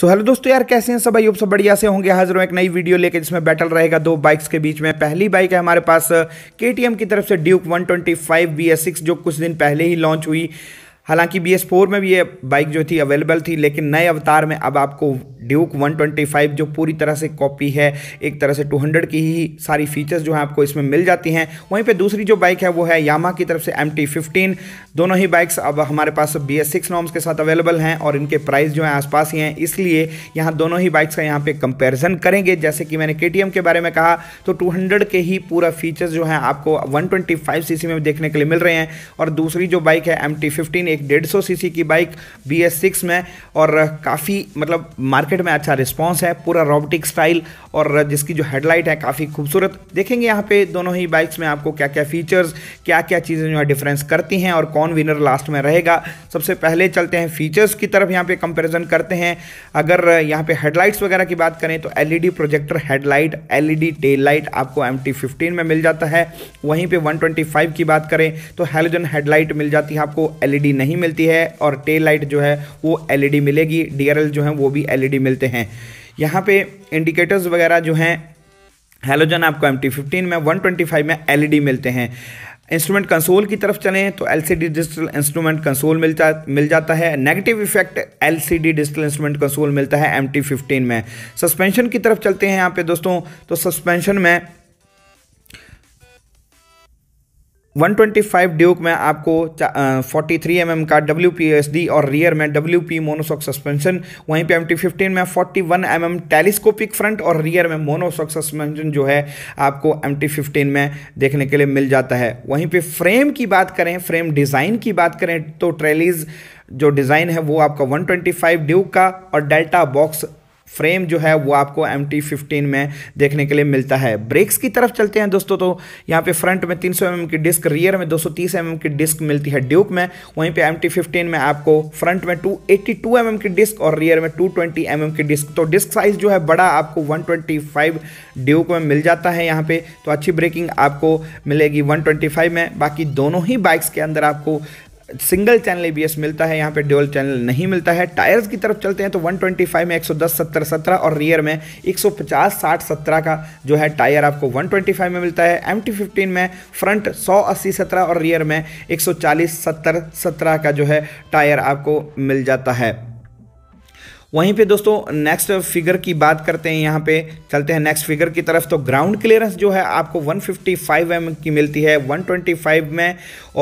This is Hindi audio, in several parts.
सो हेलो दोस्तों यार कैसे हैं सब भाई सब बढ़िया से होंगे हाजिर हूँ एक नई वीडियो लेके जिसमें बैटल रहेगा दो बाइक्स के बीच में पहली बाइक है हमारे पास के की तरफ से ड्यूक 125 BS6 जो कुछ दिन पहले ही लॉन्च हुई हालांकि बी एस फोर में भी ये बाइक जो थी अवेलेबल थी लेकिन नए अवतार में अब आपको ड्यूक 125 जो पूरी तरह से कॉपी है एक तरह से 200 की ही सारी फीचर्स जो हैं आपको इसमें मिल जाती हैं वहीं पे दूसरी जो बाइक है वो है यामा की तरफ से एम टी दोनों ही बाइक्स अब हमारे पास बी एस सिक्स नॉर्म्स के साथ अवेलेबल हैं और इनके प्राइस जो हैं आसपास ही हैं इसलिए यहाँ दोनों ही बाइक्स का यहाँ पर कंपेरिजन करेंगे जैसे कि मैंने के के बारे में कहा तो टू के ही पूरा फीचर्स जो हैं आपको वन ट्वेंटी में देखने के लिए मिल रहे हैं और दूसरी जो बाइक है एम टी एक डेढ़ सीसी की बाइक बी में और काफ़ी मतलब मार्केट मार्केट में अच्छा रिस्पॉन्स है पूरा रोबोटिक स्टाइल और जिसकी जो हेडलाइट है काफ़ी खूबसूरत देखेंगे यहाँ पे दोनों ही बाइक्स में आपको क्या क्या फीचर्स क्या क्या चीज़ें जो है डिफरेंस करती हैं और कौन विनर लास्ट में रहेगा सबसे पहले चलते हैं फीचर्स की तरफ यहाँ पे कंपेरिजन करते हैं अगर यहाँ पे हेडलाइट्स वगैरह की बात करें तो L projector headlight L tail light आपको एम टी में मिल जाता है वहीं पर वन की बात करें तो हेलोजन हेडलाइट मिल जाती है आपको एल e नहीं मिलती है और टेल लाइट जो है वो एल e मिलेगी डी जो है वो भी एल मिलते हैं यहाँ पे इंडिकेटर्स वगैरह जो हैं हेलोजन आपको एम टी में 125 में एलईडी e मिलते हैं इंस्ट्रूमेंट कंसोल की तरफ चलें तो एलसीडी डिजिटल इंस्ट्रूमेंट कंसोल मिलता मिल जाता है negative effect LCD digital instrument console मिलता है एम टी में सस्पेंशन की तरफ चलते हैं यहाँ पे दोस्तों तो सस्पेंशन में 125 ड्यूक में आपको 43 थ्री mm का डब्ल्यू पी एस डी और रियर में डब्ल्यू पी मोनोसॉक सस्पेंशन वहीं पे एम टी फिफ्टीन में 41 वन mm टेलीस्कोपिक फ्रंट और रियर में मोनोसॉक सस्पेंशन जो है आपको एम टी फिफ्टीन में देखने के लिए मिल जाता है वहीं पे फ्रेम की बात करें फ्रेम डिज़ाइन की बात करें तो ट्रेलीज़ जो डिज़ाइन है वो आपका 125 ड्यूक का और डेल्टा बॉक्स फ्रेम जो है वो आपको एम टी में देखने के लिए मिलता है ब्रेक्स की तरफ चलते हैं दोस्तों तो यहाँ पे फ्रंट में 300 सौ mm की डिस्क रियर में 230 सौ mm की डिस्क मिलती है ड्यूक में वहीं पे एम टी में आपको फ्रंट में 282 एट्टी mm की डिस्क और रियर में 220 ट्वेंटी mm की डिस्क तो डिस्क साइज जो है बड़ा आपको 125 ड्यूक में मिल जाता है यहाँ पे तो अच्छी ब्रेकिंग आपको मिलेगी वन में बाकी दोनों ही बाइक्स के अंदर आपको सिंगल चैनल ए मिलता है यहाँ पे ड्यूल चैनल नहीं मिलता है टायर्स की तरफ चलते हैं तो 125 में 110 70 17 और रियर में 150 60 17 का जो है टायर आपको 125 में मिलता है एम टी में फ्रंट 100 80 17 और रियर में 140 70 17 का जो है टायर आपको मिल जाता है वहीं पे दोस्तों नेक्स्ट फिगर की बात करते हैं यहाँ पे चलते हैं नेक्स्ट फिगर की तरफ तो ग्राउंड क्लियरेंस जो है आपको 155 फिफ्टी की मिलती है 125 में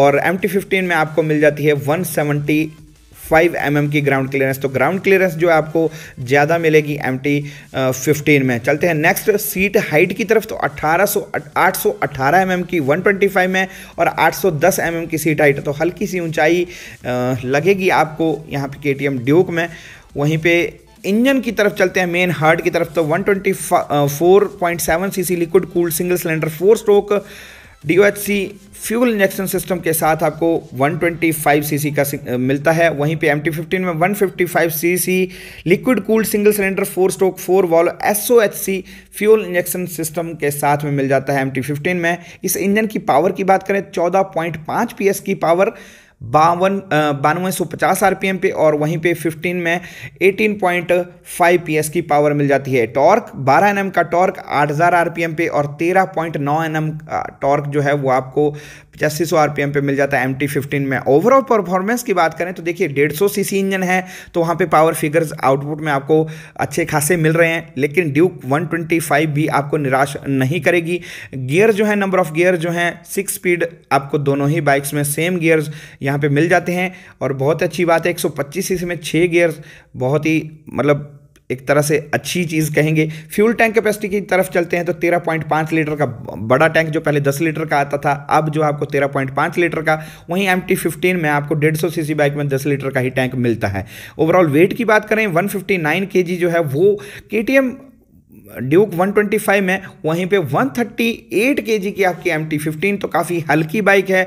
और एम टी में आपको मिल जाती है 170 फाइव एम mm की ग्राउंड क्लियरेंस तो ग्राउंड क्लियरेंस जो है आपको ज़्यादा मिलेगी एम टी फिफ्टीन में चलते हैं नेक्स्ट सीट हाइट की तरफ तो अट्ठारह सौ आठ सौ एम एम की वन ट्वेंटी फाइव में और आठ सौ दस एम एम की सीट हाइट तो हल्की सी ऊंचाई लगेगी आपको यहाँ पे के टी एम ड्यूक में वहीं पे इंजन की तरफ चलते हैं मेन हार्ड की तरफ तो 124.7 CC liquid cool single cylinder four stroke C fuel injection system के साथ आपको 125 सीसी का मिलता है वहीं पे एम टी में 155 CC liquid cooled single cylinder four stroke four valve C fuel injection system के साथ में मिल जाता है एम टी में इस इंजन की पावर की बात करें 14.5 पीएस की पावर बावन बानवे सौ पचास आर पे और वहीं पे 15 में 18.5 पॉइंट की पावर मिल जाती है टॉर्क 12 एन का टॉर्क 8000 एम पे और 13.9 पॉइंट टॉर्क जो है वो आपको पचासी सौ आर पे मिल जाता है एम टी में ओवरऑल परफॉर्मेंस की बात करें तो देखिए डेढ़ सौ सी इंजन है तो वहाँ पे पावर फिगर्स आउटपुट में आपको अच्छे खासे मिल रहे हैं लेकिन ड्यूक 125 भी आपको निराश नहीं करेगी गियर जो है नंबर ऑफ गियर जो है सिक्स स्पीड आपको दोनों ही बाइक्स में सेम गियर्स यहाँ पे मिल जाते हैं और बहुत अच्छी बात है 125 सीसी में छः गियर्स बहुत ही मतलब एक तरह से अच्छी चीज़ कहेंगे फ्यूल टैंक कैपेसिटी की तरफ चलते हैं तो 13.5 लीटर का बड़ा टैंक जो पहले 10 लीटर का आता था अब जो आपको 13.5 लीटर का वहीं एम टी में आपको 150 सीसी बाइक में 10 लीटर का ही टैंक मिलता है ओवरऑल वेट की बात करें 159 फिफ्टी जो है वो के ड्यूक 125 में वहीं पे 138 थर्टी की आपकी एम टी तो काफ़ी हल्की बाइक है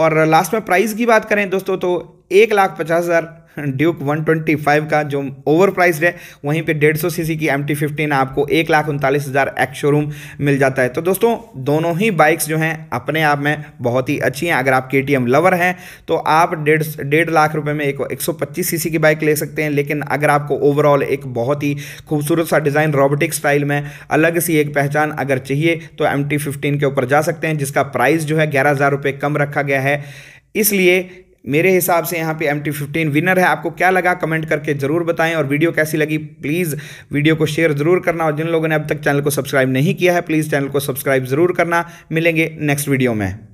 और लास्ट में प्राइस की बात करें दोस्तों तो एक लाख पचास हज़ार ड्यूक 125 का जो ओवर प्राइस्ड है वहीं पे 150 सीसी की एम टी फिफ्टीन आपको एक लाख उनतालीस हज़ार एक्स शोरूम मिल जाता है तो दोस्तों दोनों ही बाइक्स जो हैं अपने आप में बहुत ही अच्छी हैं अगर आप के टी एम लवर हैं तो आप डेढ़ डेढ़ लाख रुपये में एक सौ पच्चीस सी सी की बाइक ले सकते हैं लेकिन अगर आपको ओवरऑल एक बहुत ही खूबसूरत सा डिज़ाइन रोबोटिक स्टाइल में अलग सी एक पहचान अगर चाहिए तो एम टी फिफ्टीन के ऊपर जा सकते हैं जिसका प्राइस जो है ग्यारह हज़ार रुपये कम रखा गया है इसलिए मेरे हिसाब से यहाँ पे एम टी फिफ्टीन विनर है आपको क्या लगा कमेंट करके ज़रूर बताएं और वीडियो कैसी लगी प्लीज़ वीडियो को शेयर ज़रूर करना और जिन लोगों ने अब तक चैनल को सब्सक्राइब नहीं किया है प्लीज़ चैनल को सब्सक्राइब ज़रूर करना मिलेंगे नेक्स्ट वीडियो में